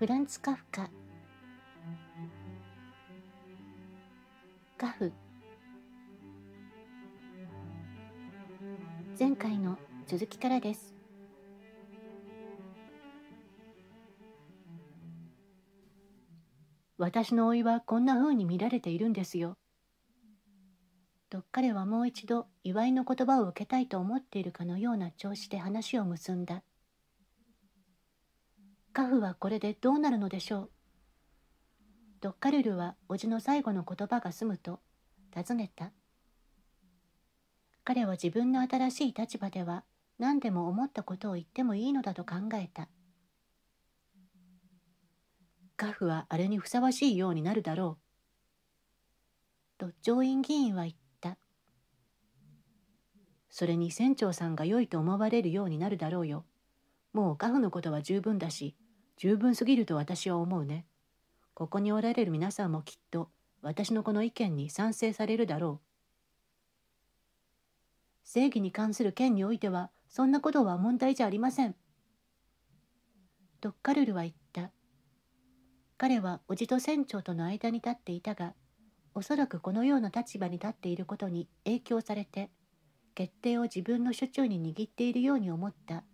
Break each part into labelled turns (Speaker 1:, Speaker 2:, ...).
Speaker 1: フランツ・カフカカフ前回の続きからです私の老いはこんな風に見られているんですよと彼はもう一度祝いの言葉を受けたいと思っているかのような調子で話を結んだカフはこれでどうなるのでしょうドッカルルは叔父の最後の言葉が済むと尋ねた彼は自分の新しい立場では何でも思ったことを言ってもいいのだと考えたカフはあれにふさわしいようになるだろうと上院議員は言ったそれに船長さんが良いと思われるようになるだろうよもうカフのことは十分だし十分すぎると私は思うね。ここにおられる皆さんもきっと私のこの意見に賛成されるだろう。正義に関する件においてはそんなことは問題じゃありません。とカルルは言った。彼は叔父と船長との間に立っていたが、おそらくこのような立場に立っていることに影響されて、決定を自分の手中に握っているように思った。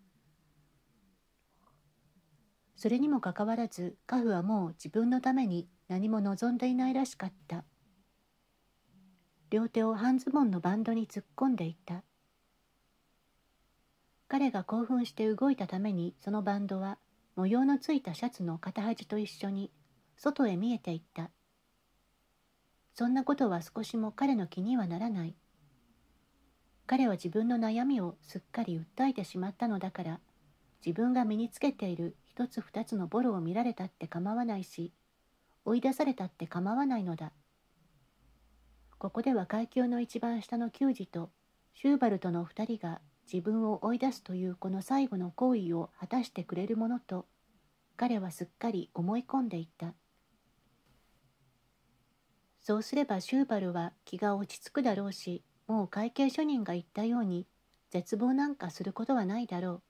Speaker 1: それにもかかわらずカフはもう自分のために何も望んでいないらしかった両手を半ズボンのバンドに突っ込んでいた彼が興奮して動いたためにそのバンドは模様のついたシャツの片端と一緒に外へ見えていったそんなことは少しも彼の気にはならない彼は自分の悩みをすっかり訴えてしまったのだから自分が身につけている一つ二つのボロを見られたって構わないし追い出されたって構わないのだここでは階級の一番下の球児とシューバルとの二人が自分を追い出すというこの最後の行為を果たしてくれるものと彼はすっかり思い込んでいたそうすればシューバルは気が落ち着くだろうしもう会計書人が言ったように絶望なんかすることはないだろう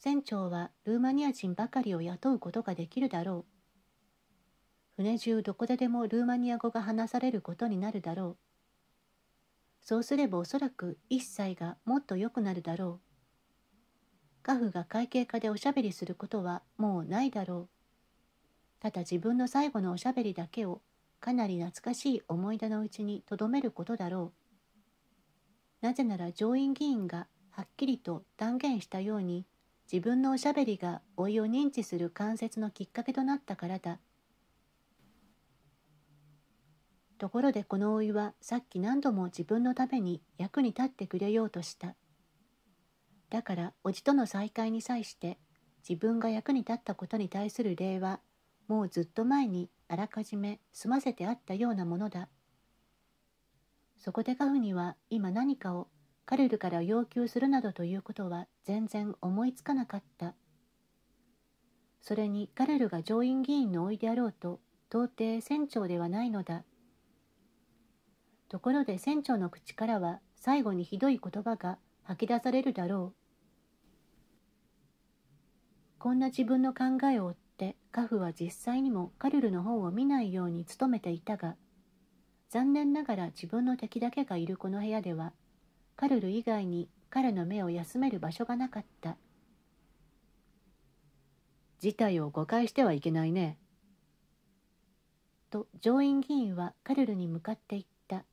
Speaker 1: 船長はルーマニア人ばかりを雇うことができるだろう。船中どこででもルーマニア語が話されることになるだろう。そうすればおそらく一切がもっと良くなるだろう。家父が会計課でおしゃべりすることはもうないだろう。ただ自分の最後のおしゃべりだけをかなり懐かしい思い出のうちにとどめることだろう。なぜなら上院議員がはっきりと断言したように自分のおしゃべりが老いを認知する関節のきっかけとなったからだところでこの老いはさっき何度も自分のために役に立ってくれようとしただからおじとの再会に際して自分が役に立ったことに対する礼はもうずっと前にあらかじめ済ませてあったようなものだそこでカフには今何かをカレルから要求するなどということは全然思いつかなかったそれにカレルが上院議員のおいであろうと到底船長ではないのだところで船長の口からは最後にひどい言葉が吐き出されるだろうこんな自分の考えを追ってカフは実際にもカルルの方を見ないように努めていたが残念ながら自分の敵だけがいるこの部屋ではカルル以外に彼の目を休める場所がなかった事態を誤解してはいけないね。と上院議員はカルルに向かっていった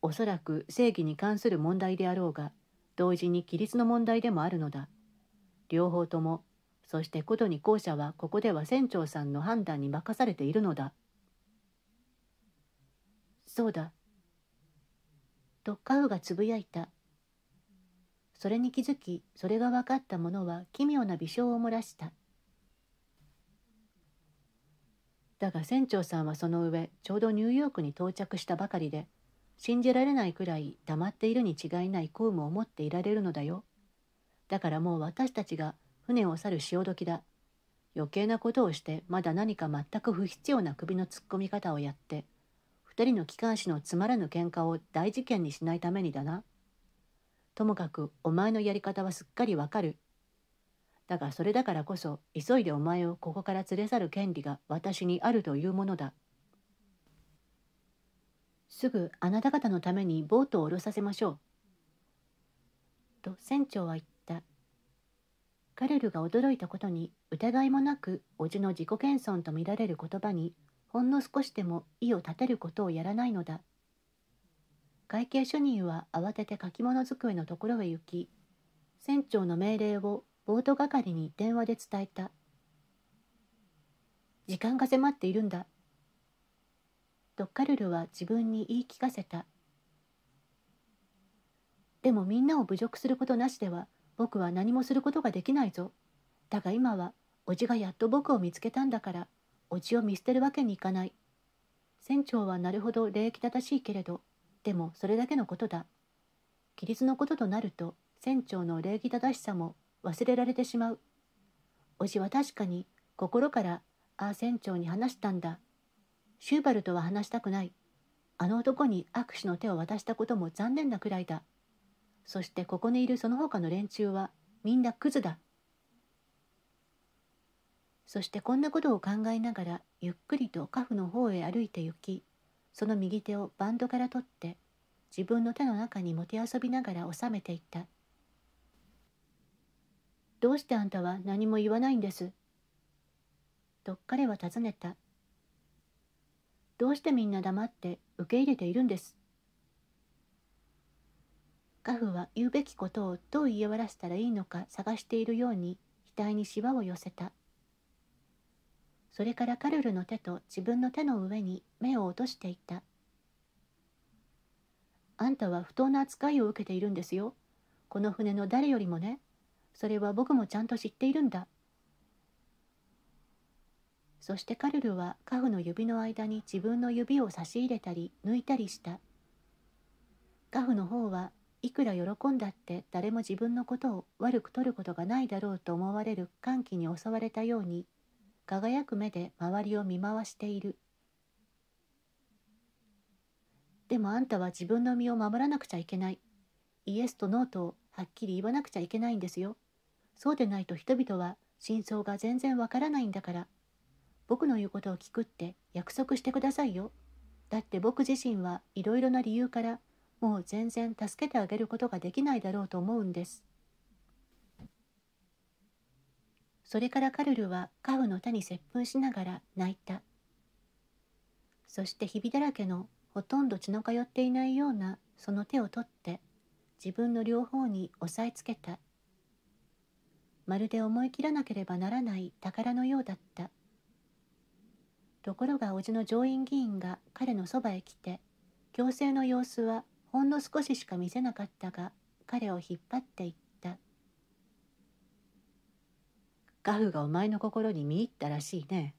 Speaker 1: おそらく正義に関する問題であろうが同時に規律の問題でもあるのだ両方ともそしてことに後者はここでは船長さんの判断に任されているのだそうだとカウがつぶやいた。それに気づき、それが分かった者は奇妙な微笑を漏らした。だが船長さんはその上、ちょうどニューヨークに到着したばかりで、信じられないくらい黙っているに違いない公務を持っていられるのだよ。だからもう私たちが船を去る潮時だ。余計なことをしてまだ何か全く不必要な首の突っ込み方をやって人の機関士のつまらぬ喧嘩を大事件にしないためにだな。ともかくお前のやり方はすっかりわかる。だがそれだからこそ急いでお前をここから連れ去る権利が私にあるというものだ。すぐあなた方のためにボートを降ろさせましょう。と船長は言った。カレルが驚いたことに疑いもなく叔父の自己謙遜と見られる言葉にほんの少しでも意を立てることをやらないのだ会計主任は慌てて書き物机のところへ行き船長の命令をボート係に電話で伝えた時間が迫っているんだドッカルルは自分に言い聞かせたでもみんなを侮辱することなしでは僕は何もすることができないぞだが今はおじがやっと僕を見つけたんだから叔父を見捨てるわけにいかない船長はなるほど礼儀正しいけれどでもそれだけのことだ規律のこととなると船長の礼儀正しさも忘れられてしまうおじは確かに心からああ船長に話したんだシューバルとは話したくないあの男に握手の手を渡したことも残念なくらいだそしてここにいるその他の連中はみんなクズだそしてこんなことを考えながらゆっくりとカフの方へ歩いて行きその右手をバンドから取って自分の手の中にもてあそびながら収めていった「どうしてあんたは何も言わないんです」と彼は尋ねた「どうしてみんな黙って受け入れているんです」カフは言うべきことをどう言い終わらせたらいいのか探しているように額にしわを寄せた。それからカルルの手と自分の手の上に目を落としていったあんたは不当な扱いを受けているんですよこの船の誰よりもねそれは僕もちゃんと知っているんだそしてカルルはカフの指の間に自分の指を差し入れたり抜いたりしたカフの方はいくら喜んだって誰も自分のことを悪く取ることがないだろうと思われる歓喜に襲われたように輝く目で周りを見回しているでもあんたは自分の身を守らなくちゃいけないイエスとノートをはっきり言わなくちゃいけないんですよそうでないと人々は真相が全然わからないんだから僕の言うことを聞くって約束してくださいよだって僕自身はいろいろな理由からもう全然助けてあげることができないだろうと思うんですそれからカルルはカフの田に接吻しながら泣いた。そしてひびだらけのほとんど血の通っていないようなその手を取って自分の両方に押さえつけた。まるで思い切らなければならない宝のようだった。ところが叔父の上院議員が彼のそばへ来て、強制の様子はほんの少ししか見せなかったが、彼を引っ張っていった。ガフがお前の心に見入ったらしいね。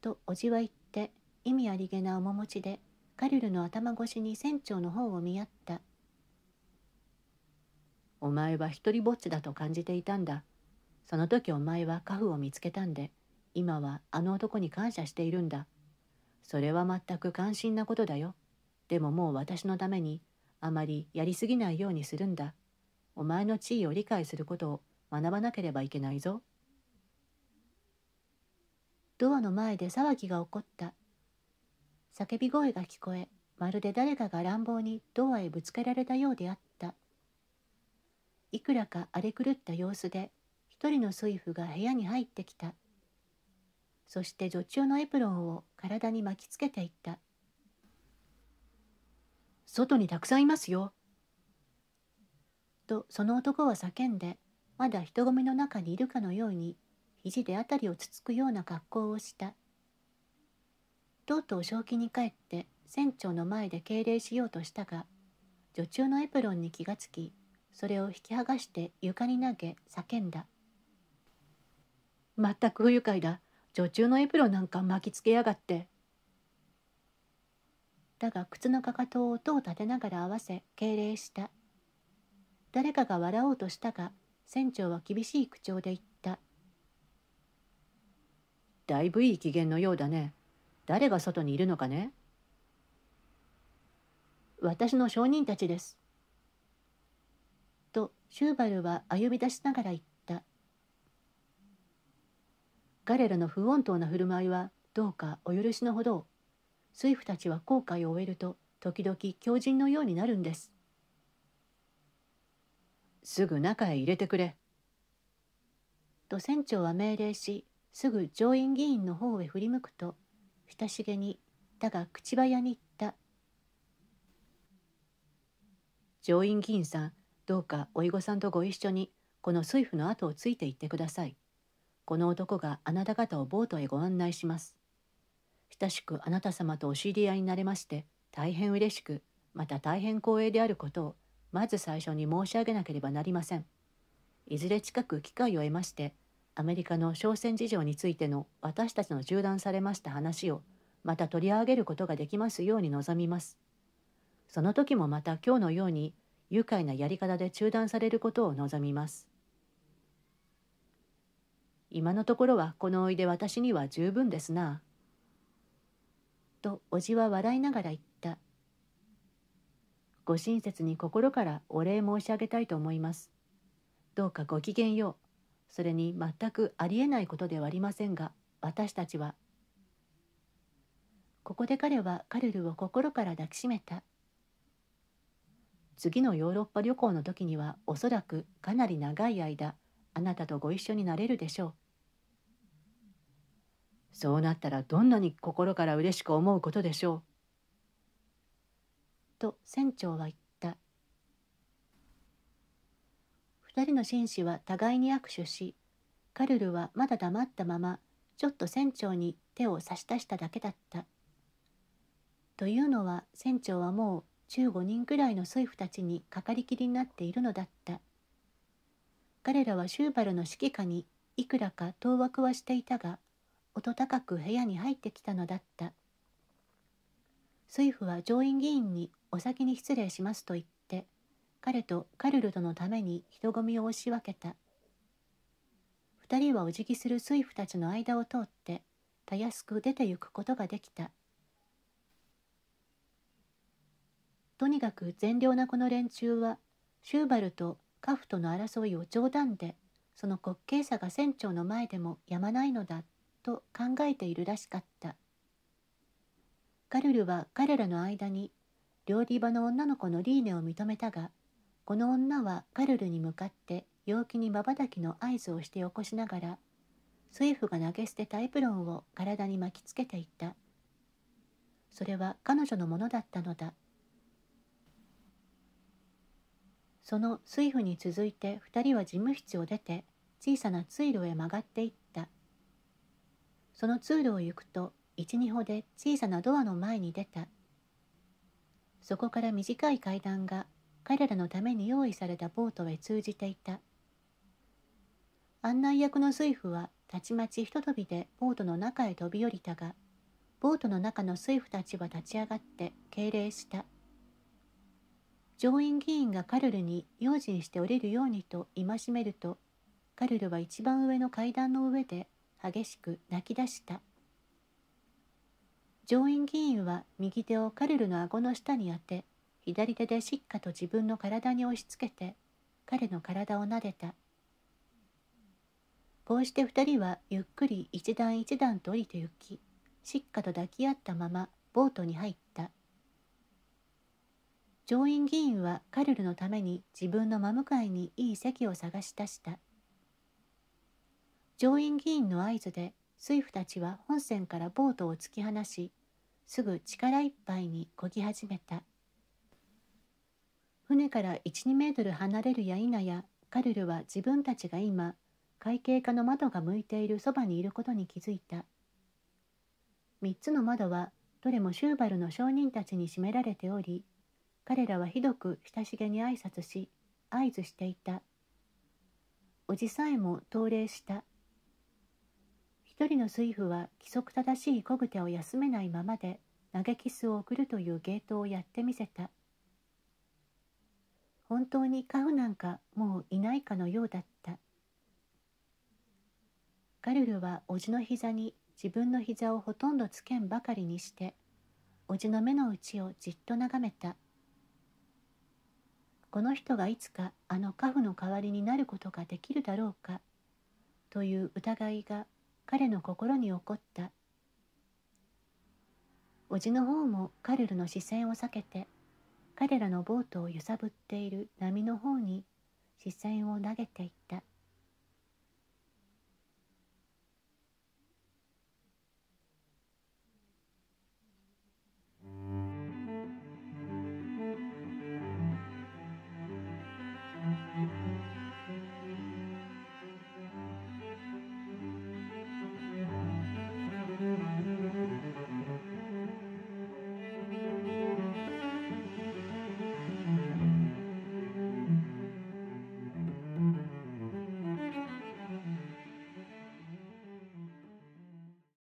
Speaker 1: とおじは言って意味ありげな面持ちでカリュルの頭越しに船長の方を見合った。お前は一りぼっちだと感じていたんだ。その時お前はカフを見つけたんで、今はあの男に感謝しているんだ。それは全く関心なことだよ。でももう私のためにあまりやりすぎないようにするんだ。お前の地位を理解することを学ばなければいけないぞ。ドアの前で騒ぎが起こった。叫び声が聞こえ、まるで誰かが乱暴にドアへぶつけられたようであった。いくらか荒れ狂った様子で、一人の水夫が部屋に入ってきた。そして女中のエプロンを体に巻きつけていった。外にたくさんいますよ。とその男は叫んでまだ人混みの中にいるかのように肘で辺りをつつくような格好をしたとうとう正気に帰って船長の前で敬礼しようとしたが女中のエプロンに気がつきそれを引き剥がして床に投げ叫んだ「まったく不愉快だ女中のエプロンなんか巻きつけやがって」だが靴のかかとを音を立てながら合わせ敬礼した誰かが笑おうとしたが船長は厳しい口調で言った。だいぶいい機嫌のようだね。誰が外にいるのかね私の証人たちです。とシューバルは歩み出しながら言った。彼らの不穏当な振る舞いはどうかお許しのほど。スイフたちは後悔を終えると時々狂人のようになるんです。すぐ中へ入れてくれ。と船長は命令しすぐ上院議員の方へ振り向くと親しげにだが口早に言った「上院議員さんどうかおいごさんとご一緒にこの水夫の後をついていってください。この男があなた方をボートへご案内します。親しくあなた様とお知り合いになれまして大変嬉しくまた大変光栄であることをまず最初に申し上げなければなりません。いずれ近く機会を得まして、アメリカの商船事情についての私たちの縦断されました話をまた取り上げることができますように望みます。その時もまた今日のように愉快なやり方で中断されることを望みます。今のところはこのおいで私には十分ですな。とおじは笑いながら言っご親切に心からお礼申し上げたいと思います。どうかごきげんよう。それに全くありえないことではありませんが、私たちは。ここで彼はカルルを心から抱きしめた。次のヨーロッパ旅行の時にはおそらくかなり長い間、あなたとご一緒になれるでしょう。そうなったらどんなに心から嬉しく思うことでしょう。と船長は言った2人の紳士は互いに握手しカルルはまだ黙ったままちょっと船長に手を差し出しただけだったというのは船長はもう15人くらいの水夫たちにかかりきりになっているのだった彼らはシューバルの指揮下にいくらか当惑はしていたが音高く部屋に入ってきたのだった水夫は上院議員にお先に失礼しますと言って彼とカルルとのために人混みを押し分けた2人はお辞儀する水夫たちの間を通ってたやすく出て行くことができたとにかく善良なこの連中はシューバルとカフとの争いを冗談でその滑稽さが船長の前でもやまないのだと考えているらしかったカルルは彼らの間に料理場の女の子のリーネを認めたがこの女はカルルに向かって陽気に瞬きの合図をして起こしながらイフが投げ捨てたエプロンを体に巻きつけていったそれは彼女のものだったのだその水夫に続いて2人は事務室を出て小さな通路へ曲がっていったその通路を行くと12歩で小さなドアの前に出たそこから短い階段が彼らのために用意されたボートへ通じていた案内役の水夫はたちまちひととびでボートの中へ飛び降りたがボートの中の水夫たちは立ち上がって敬礼した上院議員がカルルに用心して降りるようにと戒めるとカルルは一番上の階段の上で激しく泣き出した上院議員は右手をカルルの顎の下に当て左手でしっかと自分の体に押し付けて彼の体を撫でたこうして2人はゆっくり一段一段と降りて行きしっかと抱き合ったままボートに入った上院議員はカルルのために自分の真向かいにいい席を探し出した上院議員の合図で水夫たちは本船からボートを突き放しすぐ力いっぱいに漕ぎ始めた船から12メートル離れるや否やカルルは自分たちが今会計課の窓が向いているそばにいることに気づいた3つの窓はどれもシューバルの商人たちに閉められており彼らはひどく親しげに挨拶し合図していたおじさえも到礼した一人の水夫は規則正しい小ぐてを休めないままで投げキスを送るという芸当をやってみせた本当にカフなんかもういないかのようだったカルルはおじの膝に自分の膝をほとんどつけんばかりにしておじの目の内をじっと眺めたこの人がいつかあのカフの代わりになることができるだろうかという疑いが彼の心に起こった叔父の方もカルルの視線を避けて彼らのボートを揺さぶっている波の方に視線を投げていった